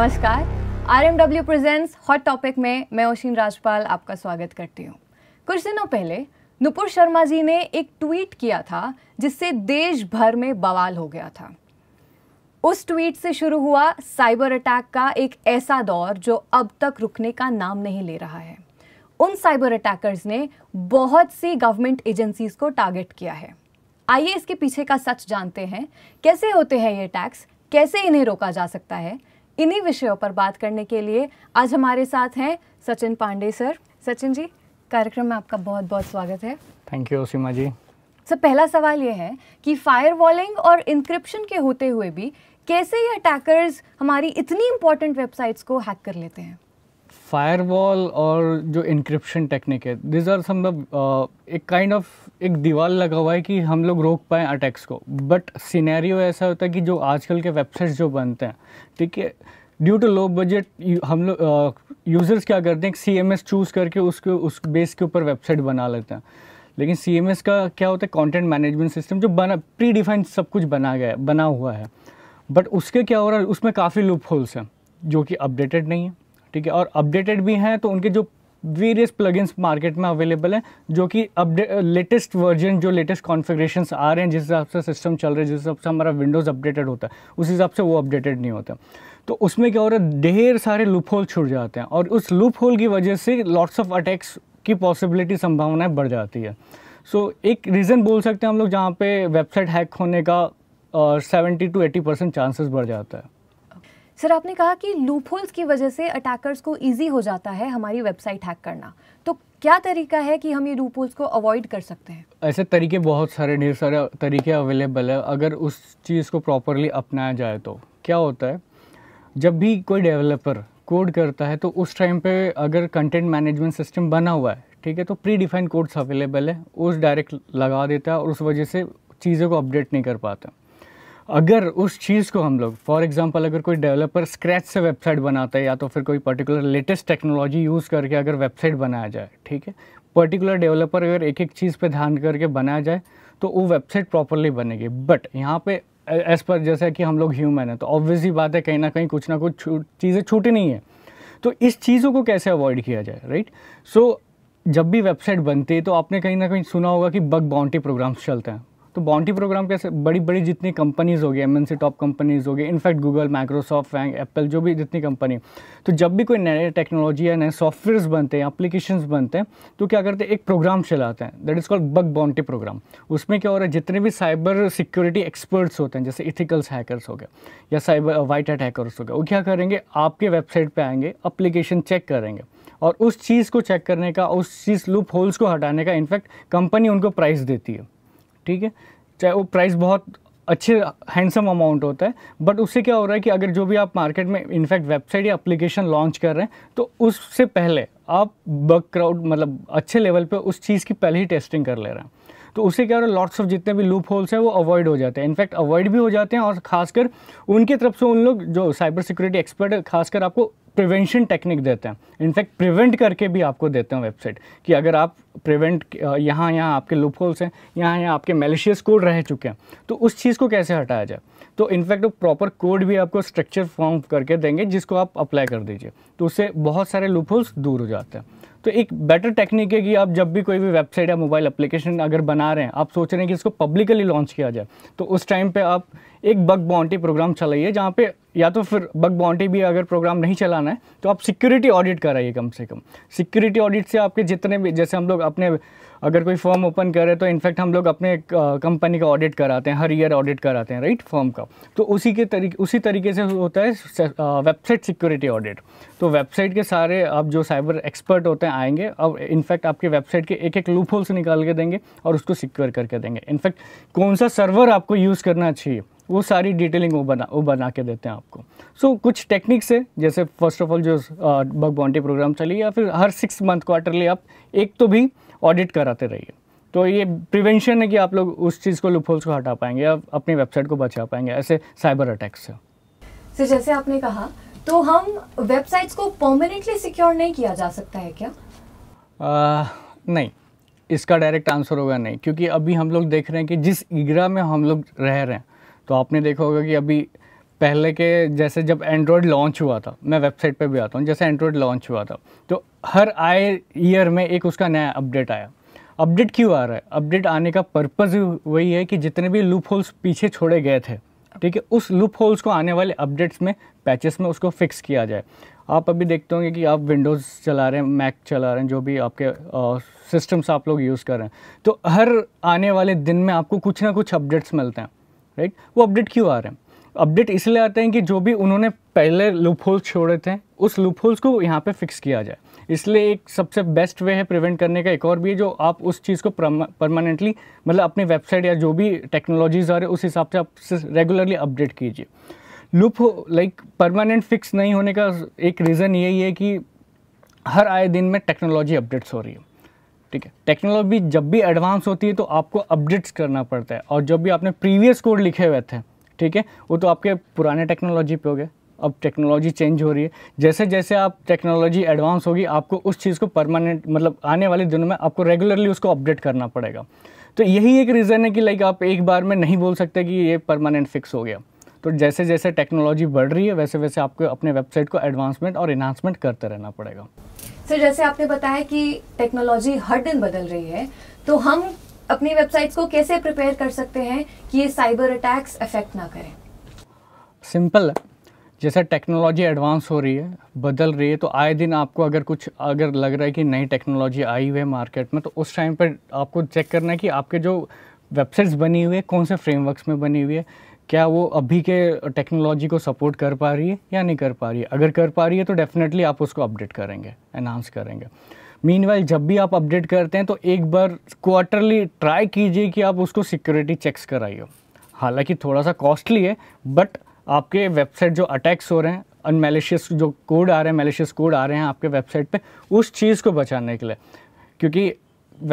नमस्कार R M W presents hot topic में मैं ओशिन राजपाल आपका स्वागत करती हूँ कुछ दिनों पहले नुपुर शर्मा जी ने एक ट्वीट किया था जिससे देश भर में बवाल हो गया था उस ट्वीट से शुरू हुआ साइबर अटैक का एक ऐसा दौर जो अब तक रुकने का नाम नहीं ले रहा है उन साइबर अटैकर्स ने बहुत सी गवर्नमेंट एजेंसीज को टारगेट किया है आइए इसके पीछे का सच जानते हैं कैसे होते हैं ये अटैक्स कैसे इन्हें रोका जा सकता है इन्हीं विषयों पर बात करने के लिए आज हमारे साथ हैं सचिन पांडे सर सचिन जी कार्यक्रम में आपका बहुत बहुत स्वागत है thank you Seema ji sir पहला सवाल ये है कि फायर और इंक्रिप्शन के होते हुए भी कैसे ये अटैकर्स हमारी इतनी इम्पोर्टेंट वेबसाइट्स को हैक कर लेते हैं फायरवॉल और जो इंक्रिप्शन टेक्निक है दिस आर सम एक काइंड ऑफ एक दीवार लगा हुआ है कि हम लोग रोक पाएँ अटैक्स को बट सिनेरियो ऐसा होता है कि जो आजकल के वेबसाइट्स जो बनते हैं ठीक है ड्यू टू लो बजट हम लोग यूज़र्स uh, क्या करते हैं सी एम एस चूज़ करके उसके उस बेस के ऊपर वेबसाइट बना लेते हैं लेकिन सी एम एस का क्या होता है कॉन्टेंट मैनेजमेंट सिस्टम जो बना प्री डिफाइंड सब कुछ बना गया बना हुआ है बट उसके क्या हो रहा है उसमें काफ़ी लूप होल्स हैं जो कि अपडेटेड नहीं है ठीक है और अपडेटेड भी हैं तो उनके जो वेरियस प्लगइन्स मार्केट में अवेलेबल हैं जो कि अपडेट लेटेस्ट वर्जन जो लेटेस्ट कॉन्फ़िगरेशन आ रहे हैं जिस हिसाब से सिस्टम चल रहा है जिस हिसाब से हमारा विंडोज़ अपडेटेड होता है उस हिसाब से वो अपडेटेड नहीं होता तो उसमें क्या हो रहा है ढेर सारे लूप होल छुट जाते हैं और उस लूप होल की वजह से लॉट्स ऑफ अटैक्स की पॉसिबिलिटी संभावनाएं बढ़ जाती है सो so, एक रीज़न बोल सकते हैं हम लोग जहाँ पे वेबसाइट हैक होने का seventy to eighty percent chances बढ़ जाता है सर आपने कहा कि लूप होल्स की वजह से अटैकर्स को ईजी हो जाता है हमारी वेबसाइट हैक करना तो क्या तरीका है कि हम ये लूप होल्स को अवॉइड कर सकते हैं ऐसे तरीके बहुत सारे ढेर सारे तरीके अवेलेबल है अगर उस चीज़ को प्रॉपरली अपनाया जाए तो क्या होता है जब भी कोई डेवलपर कोड करता है तो उस टाइम पे अगर कंटेंट मैनेजमेंट सिस्टम बना हुआ है ठीक है तो प्री डिफाइंड कोड्स अवेलेबल है उस डायरेक्ट लगा देता है और उस वजह से चीज़ों को अपडेट नहीं कर पाता अगर उस चीज़ को हम लोग फॉर एग्जांपल अगर कोई डेवलपर स्क्रैच से वेबसाइट बनाता है या तो फिर कोई पर्टिकुलर लेटेस्ट टेक्नोलॉजी यूज़ करके अगर वेबसाइट बनाया जाए ठीक है पर्टिकुलर डेवलपर अगर एक एक चीज़ पे ध्यान करके बनाया जाए तो वो वेबसाइट प्रॉपरली बनेगी बट यहाँ पे एज पर जैसा कि हम लोग ह्यूमन है तो ऑब्वियसली बात है कहीं ना कहीं कुछ ना कुछ चीज़ें छूटी नहीं है तो इस चीज़ों को कैसे अवॉइड किया जाए राइट सो so, जब भी वेबसाइट बनती है तो आपने कहीं ना कहीं सुना होगा कि बग बाउंड्री प्रोग्राम्स चलते हैं तो बाउंटी प्रोग्राम कैसे बड़ी बड़ी जितनी companies M N M top companies होगी in fact Google Microsoft FAANG Apple जो भी जितनी कंपनी तो जब भी कोई नए टेक्नोलॉजी या नए सॉफ्टवेयर्स बनते हैं एप्लीकेशन बनते हैं तो क्या करते हैं एक प्रोग्राम चलाते हैं that is called bug bounty program उसमें क्या हो रहा है जितने भी साइबर सिक्योरिटी एक्सपर्ट्स होते हैं जैसे इथिकल्स हैकर्स हो गए या साइबर वाइट हैट हैकर्स हो गए वो क्या करेंगे आपके वेबसाइट पर आएंगे अप्लीकेशन चेक करेंगे और उस चीज़ को चेक करने का उस चीज़ लूप होल्स को हटाने का इनफैक्ट कंपनी उनको प्राइस देती है ठीक है चाहे वो प्राइस बहुत अच्छे हैंडसम अमाउंट होता है बट उससे क्या हो रहा है कि अगर जो भी आप मार्केट में इनफैक्ट वेबसाइट या अप्लीकेशन लॉन्च कर रहे हैं तो उससे पहले आप बग क्राउड मतलब अच्छे लेवल पे उस चीज़ की पहले ही टेस्टिंग कर ले रहे हैं तो उससे क्या हो रहा है लॉट्स ऑफ जितने भी लूप होल्स हैं वो अवॉइड हो जाते हैं इनफैक्ट अवॉइड भी हो जाते हैं और खासकर उनकी तरफ से उन लोग जो साइबर सिक्योरिटी एक्सपर्ट है खासकर आपको प्रिवेंशन टेक्निक देते हैं इनफैक्ट प्रिवेंट करके भी आपको देते हैं वेबसाइट कि अगर आप प्रिवेंट यहाँ यहाँ आपके लूप होल्स हैं यहाँ यहाँ आपके मेलिशियस कोड रह चुके हैं तो उस चीज़ को कैसे हटाया जाए तो इनफैक्ट वो प्रॉपर कोड भी आपको स्ट्रक्चर फॉर्म करके देंगे जिसको आप अप्लाई कर दीजिए तो उससे बहुत सारे लूप होल्स दूर हो जाते हैं तो एक बेटर टेक्निक है कि आप जब भी कोई भी वेबसाइट या मोबाइल एप्लीकेशन अगर बना रहे हैं आप सोच रहे हैं कि इसको पब्लिकली लॉन्च किया जाए तो उस टाइम पे आप एक बग बाउंटी प्रोग्राम चलाइए जहाँ पे या तो फिर बग बाउंड्री भी अगर प्रोग्राम नहीं चलाना है तो आप सिक्योरिटी ऑडिट कराइए कम से कम सिक्योरिटी ऑडिट से आपके जितने भी जैसे हम लोग अपने अगर कोई फॉर्म ओपन करें तो इनफैक्ट हम लोग अपने कंपनी का ऑडिट कराते हैं हर ईयर ऑडिट कराते हैं राइट फॉर्म का तो उसी के तरीके उसी तरीके से होता है वेबसाइट सिक्योरिटी ऑडिट तो वेबसाइट के सारे आप जो साइबर एक्सपर्ट होते हैं आएंगे और इनफैक्ट आपके वेबसाइट के एक एक लूप होल्स निकाल के देंगे और उसको सिक्योर करके देंगे इनफैक्ट कौन सा सर्वर आपको यूज़ करना चाहिए वो सारी डिटेलिंग वो बना वो बना के देते हैं आपको सो so, कुछ टेक्निक्स है जैसे फर्स्ट ऑफ ऑल जो बग बॉन्टी प्रोग्राम चलिए या फिर हर सिक्स मंथ क्वार्टरली आप एक तो भी ऑडिट कराते रहिए तो ये प्रिवेंशन है कि आप लोग उस चीज़ को लुपोल्स को हटा पाएंगे या अपनी वेबसाइट को बचा पाएंगे ऐसे साइबर अटैक्स से सर जैसे आपने कहा तो हम वेबसाइट्स को परमानेंटली सिक्योर नहीं किया जा सकता है क्या आ, नहीं इसका डायरेक्ट आंसर होगा नहीं क्योंकि अभी हम लोग देख रहे हैं कि जिस इगरा में हम लोग रह रहे हैं तो आपने देखा होगा कि अभी पहले के जैसे जब एंड्रॉयड लॉन्च हुआ था मैं वेबसाइट पे भी आता हूँ जैसे एंड्रॉयड लॉन्च हुआ था तो हर आए ईयर में एक उसका नया अपडेट आया अपडेट क्यों आ रहा है अपडेट आने का पर्पज़ वही है कि जितने भी लूप होल्स पीछे छोड़े गए थे ठीक है उस लूप होल्स को आने वाले अपडेट्स में पैचेस में उसको फिक्स किया जाए आप अभी देखते होंगे कि आप विंडोज़ चला रहे हैं मैक चला रहे हैं जो भी आपके सिस्टम्स आप लोग यूज़ कर रहे हैं तो हर आने वाले दिन में आपको कुछ ना कुछ अपडेट्स मिलते हैं राइट वो अपडेट क्यों आ रहे हैं अपडेट इसलिए आते हैं कि जो भी उन्होंने पहले लूप होल्स छोड़े थे उस लूप होल्स को यहाँ पे फिक्स किया जाए इसलिए एक सबसे बेस्ट वे है प्रिवेंट करने का एक और भी है जो आप उस चीज़ को परमानेंटली मतलब अपनी वेबसाइट या जो भी टेक्नोलॉजीज़ आ रहे उस हिसाब से आप रेगुलरली अपडेट कीजिए लूप लाइक परमानेंट फिक्स नहीं होने का एक रीज़न यही है कि हर आए दिन में टेक्नोलॉजी अपडेट्स हो रही है ठीक है टेक्नोलॉजी जब भी एडवांस होती है तो आपको अपडेट्स करना पड़ता है और जब भी आपने प्रीवियस कोड लिखे हुए थे ठीक है वो तो आपके पुराने टेक्नोलॉजी पे हो गए अब टेक्नोलॉजी चेंज हो रही है जैसे जैसे आप टेक्नोलॉजी एडवांस होगी आपको उस चीज़ को परमानेंट मतलब आने वाले दिनों में आपको रेगुलरली उसको अपडेट करना पड़ेगा तो यही एक रीज़न है कि लाइक आप एक बार में नहीं बोल सकते कि ये परमानेंट फिक्स हो गया तो जैसे जैसे टेक्नोलॉजी बढ़ रही है वैसे वैसे आपको अपने वेबसाइट को एडवांसमेंट और इन्हांसमेंट करते रहना पड़ेगा सर जैसे आपने बताया कि टेक्नोलॉजी हर दिन बदल रही है तो हम अपनी वेबसाइट्स को कैसे प्रिपेयर कर सकते हैं कि ये साइबर अटैक्स अफेक्ट ना करें सिंपल जैसा टेक्नोलॉजी एडवांस हो रही है बदल रही है तो आए दिन आपको अगर कुछ अगर लग रहा है कि नई टेक्नोलॉजी आई हुई है मार्केट में तो उस टाइम पर आपको चेक करना है कि आपके जो वेबसाइट्स बनी हुई है कौन से फ्रेमवर्क्स में बनी हुई है क्या वो अभी के टेक्नोलॉजी को सपोर्ट कर पा रही है या नहीं कर पा रही है अगर कर पा रही है तो डेफिनेटली आप उसको अपडेट करेंगे एनहांस करेंगे मीन जब भी आप अपडेट करते हैं तो एक बार क्वार्टरली ट्राई कीजिए कि आप उसको सिक्योरिटी चेक्स कराइए हालांकि थोड़ा सा कॉस्टली है बट आपके वेबसाइट जो अटैक्स हो रहे हैं अनमेलिशियस जो कोड आ रहे हैं मेलिशियस कोड आ रहे हैं आपके वेबसाइट पे उस चीज़ को बचाने के लिए क्योंकि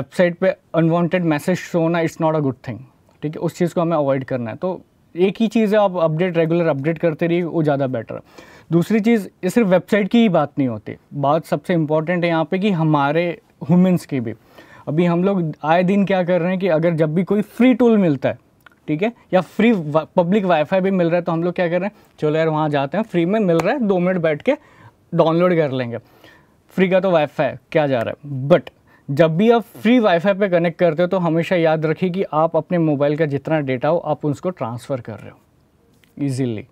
वेबसाइट पे अनवांटेड मैसेज शो होना it's not a good thing ठीक है उस चीज़ को हमें अवॉइड करना है तो एक ही चीज़ है आप अपडेट रेगुलर अपडेट करते रहिए वो ज़्यादा बेटर है दूसरी चीज़ ये सिर्फ वेबसाइट की ही बात नहीं होती बात सबसे इम्पॉर्टेंट है यहाँ पे कि हमारे हुमेंस की भी अभी हम लोग आए दिन क्या कर रहे हैं कि अगर जब भी कोई फ्री टूल मिलता है ठीक है या फ्री वा, पब्लिक वाईफाई भी मिल रहा है तो हम लोग क्या कर रहे हैं चलो यार वहाँ जाते हैं फ्री में मिल रहा है दो मिनट बैठ के डाउनलोड कर लेंगे फ्री का तो वाईफाई क्या जा रहा है बट जब भी आप फ्री वाईफाई पे कनेक्ट करते हो तो हमेशा याद रखिए कि आप अपने मोबाइल का जितना डेटा हो आप उसको ट्रांसफ़र कर रहे हो ईजीली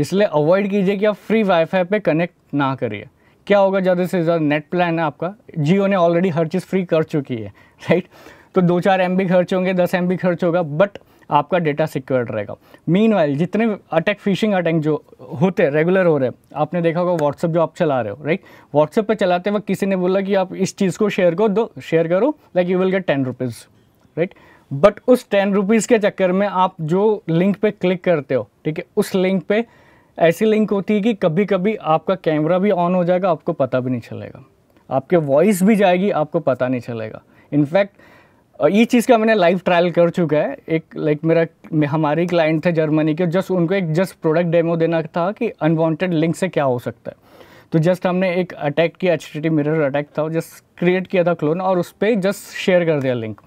इसलिए अवॉइड कीजिए कि आप फ्री वाईफाई पे कनेक्ट ना करिए क्या होगा ज़्यादा से ज़्यादा नेट प्लान है आपका जियो ने ऑलरेडी हर चीज़ फ्री कर चुकी है राइट तो दो चार एम खर्च होंगे दस एम खर्च होगा बट आपका डेटा सिक्योर्ड रहेगा मीन जितने अटैक फिशिंग अटैक जो होते रेगुलर हो रहे हैं आपने देखा होगा व्हाट्सअप जो आप चला रहे हो राइट व्हाट्सअप पर चलाते वक्त किसी ने बोला कि आप इस चीज़ को शेयर करो दो शेयर करो like you will get ten rupees right but उस टेन रुपीज़ के चक्कर में आप जो लिंक पे क्लिक करते हो ठीक है उस लिंक पे ऐसी लिंक होती है कि कभी कभी आपका कैमरा भी ऑन हो जाएगा आपको पता भी नहीं चलेगा आपके वॉइस भी जाएगी आपको पता नहीं चलेगा इनफैक्ट और ये चीज़ का मैंने लाइव ट्रायल कर चुका है एक लाइक मेरा हमारे क्लाइंट थे जर्मनी के जस्ट उनको एक जस्ट प्रोडक्ट डेमो देना था कि अनवांटेड लिंक से क्या हो सकता है तो जस्ट हमने एक अटैक किया एच टी मिरर अटैक था जस्ट क्रिएट किया था क्लोन और उस पर जस्ट शेयर कर दिया लिंक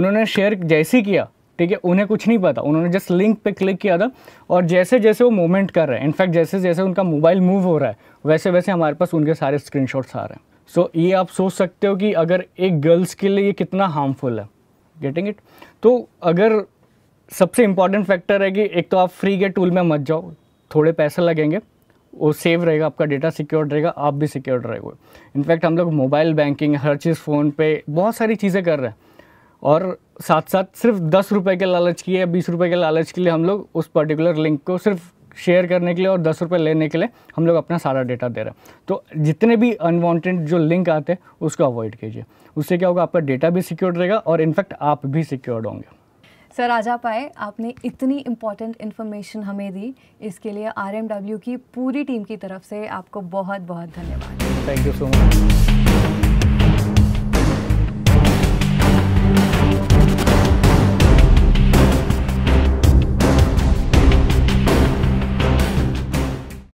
उन्होंने शेयर जैसे किया ठीक है उन्हें कुछ नहीं पता उन्होंने जस्ट लिंक पे क्लिक किया था और जैसे जैसे वो मूवमेंट कर रहे हैं इनफैक्ट जैसे जैसे उनका मोबाइल मूव हो रहा है वैसे वैसे हमारे पास उनके सारे स्क्रीनशॉट्स आ रहे हैं सो so, ये आप सोच सकते हो कि अगर एक गर्ल्स के लिए ये कितना हार्मफुल है गेटिंग इट तो अगर सबसे इम्पॉर्टेंट फैक्टर है कि एक तो आप फ्री के टूल में मत जाओ थोड़े पैसे लगेंगे वो सेव रहेगा आपका डेटा सिक्योर्ड रहेगा आप भी सिक्योर्ड रहेगा इनफैक्ट हम लोग मोबाइल बैंकिंग हर चीज़ फ़ोन पे बहुत सारी चीज़ें कर रहे हैं और साथ साथ सिर्फ दस रुपये के लालच की या बीस रुपये के लालच के लिए हम लोग उस पर्टिकुलर लिंक को सिर्फ शेयर करने के लिए और दस रुपये लेने के लिए हम लोग अपना सारा डेटा दे रहे हैं तो जितने भी अनवांटेड जो लिंक आते हैं उसको अवॉइड कीजिए उससे क्या होगा आपका डेटा भी सिक्योर्ड रहेगा और इनफैक्ट आप भी सिक्योर्ड होंगे सर आज आप आए आपने इतनी इम्पॉर्टेंट इन्फॉर्मेशन हमें दी इसके लिए आर की पूरी टीम की तरफ से आपको बहुत बहुत धन्यवाद थैंक यू सो मच